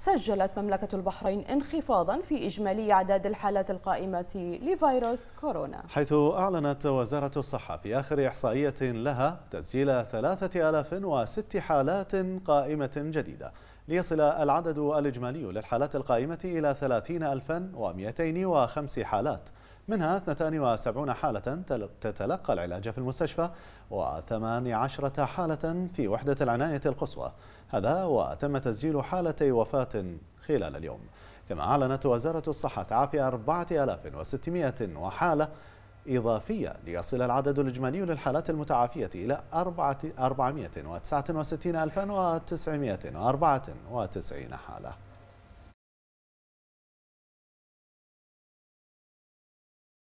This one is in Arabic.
سجلت مملكة البحرين انخفاضا في إجمالي أعداد الحالات القائمة لفيروس كورونا حيث أعلنت وزارة الصحة في آخر إحصائية لها تسجيل 3006 حالات قائمة جديدة ليصل العدد الإجمالي للحالات القائمة إلى 30205 حالات منها 72 حالة تتلقى العلاج في المستشفى و18 حالة في وحدة العناية القصوى هذا وتم تسجيل حالتي وفاة خلال اليوم كما أعلنت وزارة الصحة تعافي 4600 حالة إضافية ليصل العدد الإجمالي للحالات المتعافية إلى 469,994 حالة